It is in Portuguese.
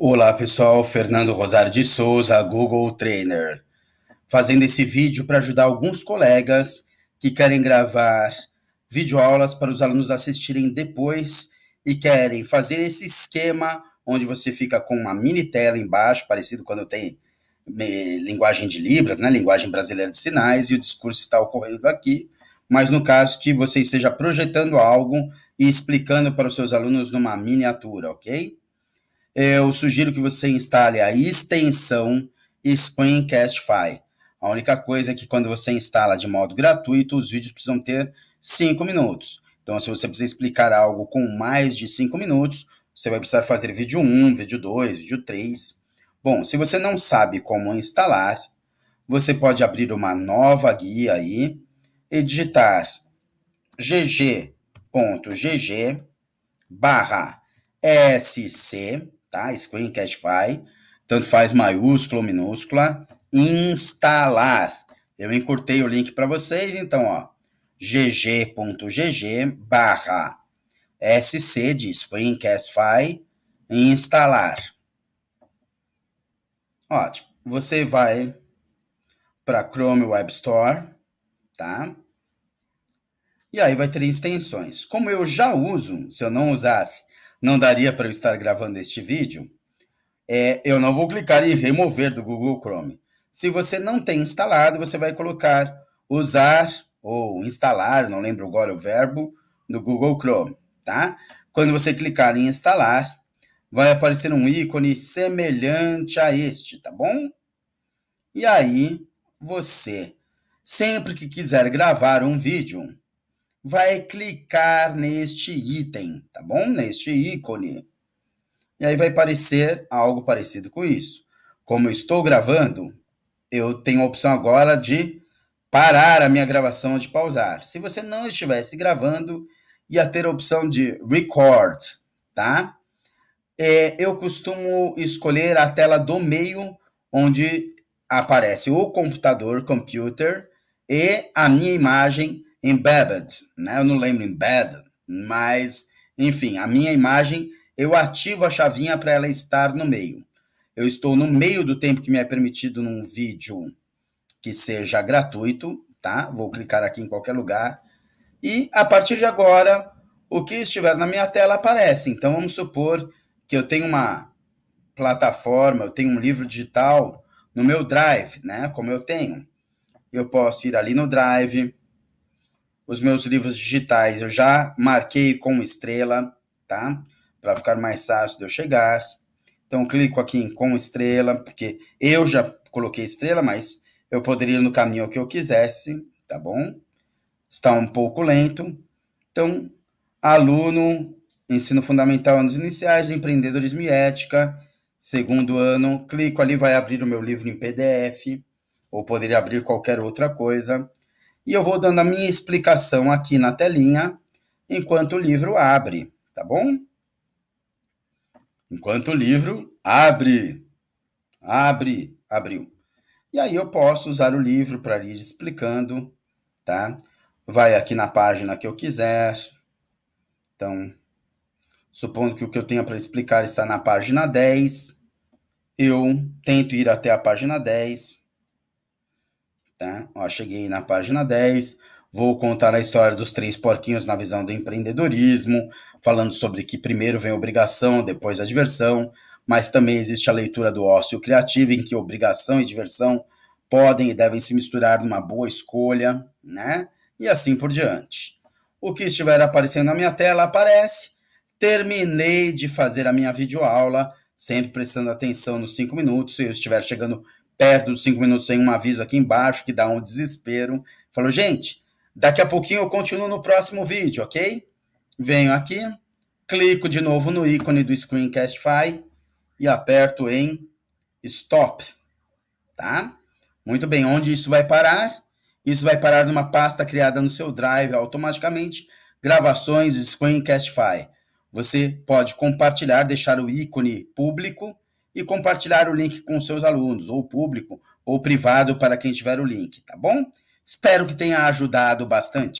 Olá pessoal, Fernando Rosário de Souza, Google Trainer. Fazendo esse vídeo para ajudar alguns colegas que querem gravar videoaulas para os alunos assistirem depois e querem fazer esse esquema onde você fica com uma mini tela embaixo, parecido quando tem linguagem de Libras, né? linguagem brasileira de sinais, e o discurso está ocorrendo aqui, mas no caso que você esteja projetando algo e explicando para os seus alunos numa miniatura, ok? É, eu sugiro que você instale a extensão Screencastify. A única coisa é que quando você instala de modo gratuito, os vídeos precisam ter 5 minutos. Então, se você precisa explicar algo com mais de 5 minutos, você vai precisar fazer vídeo 1, vídeo 2, vídeo 3. Bom, se você não sabe como instalar, você pode abrir uma nova guia aí e digitar gg.gg barra sc tá? Screencastify, tanto faz maiúscula ou minúscula, instalar. Eu encurtei o link para vocês, então, ó, gg.gg barra sc de Screencastify instalar. Ótimo. Você vai para Chrome Web Store, tá? E aí vai ter extensões. Como eu já uso, se eu não usasse não daria para eu estar gravando este vídeo, é, eu não vou clicar em remover do Google Chrome. Se você não tem instalado, você vai colocar usar ou instalar, não lembro agora o verbo, no Google Chrome, tá? Quando você clicar em instalar, vai aparecer um ícone semelhante a este, tá bom? E aí, você, sempre que quiser gravar um vídeo, vai clicar neste item, tá bom? Neste ícone. E aí vai aparecer algo parecido com isso. Como eu estou gravando, eu tenho a opção agora de parar a minha gravação, de pausar. Se você não estivesse gravando, ia ter a opção de record, tá? É, eu costumo escolher a tela do meio, onde aparece o computador, computer, e a minha imagem embedded, né? Eu não lembro embedded, mas enfim, a minha imagem, eu ativo a chavinha para ela estar no meio. Eu estou no meio do tempo que me é permitido num vídeo que seja gratuito, tá? Vou clicar aqui em qualquer lugar. E a partir de agora, o que estiver na minha tela aparece. Então vamos supor que eu tenho uma plataforma, eu tenho um livro digital no meu Drive, né? Como eu tenho. Eu posso ir ali no Drive, os meus livros digitais. Eu já marquei com estrela, tá? Para ficar mais fácil de eu chegar. Então, clico aqui em com estrela, porque eu já coloquei estrela, mas eu poderia ir no caminho que eu quisesse, tá bom? Está um pouco lento. Então, aluno, ensino fundamental, anos iniciais, empreendedorismo e ética, segundo ano. Clico ali, vai abrir o meu livro em PDF, ou poderia abrir qualquer outra coisa e eu vou dando a minha explicação aqui na telinha enquanto o livro abre, tá bom? Enquanto o livro abre, abre, abriu. E aí eu posso usar o livro para ir explicando, tá? Vai aqui na página que eu quiser. Então, supondo que o que eu tenha para explicar está na página 10, eu tento ir até a página 10 Tá? Ó, cheguei na página 10, vou contar a história dos três porquinhos na visão do empreendedorismo, falando sobre que primeiro vem a obrigação, depois a diversão, mas também existe a leitura do ócio criativo, em que obrigação e diversão podem e devem se misturar numa boa escolha, né? E assim por diante. O que estiver aparecendo na minha tela aparece. Terminei de fazer a minha videoaula, sempre prestando atenção nos cinco minutos. Se eu estiver chegando perto dos cinco minutos sem um aviso aqui embaixo que dá um desespero. Falou, gente, daqui a pouquinho eu continuo no próximo vídeo, ok? Venho aqui, clico de novo no ícone do Screencastify e aperto em Stop, tá? Muito bem, onde isso vai parar? Isso vai parar numa pasta criada no seu Drive automaticamente, gravações Screencastify. Você pode compartilhar, deixar o ícone público, e compartilhar o link com seus alunos, ou público, ou privado, para quem tiver o link, tá bom? Espero que tenha ajudado bastante.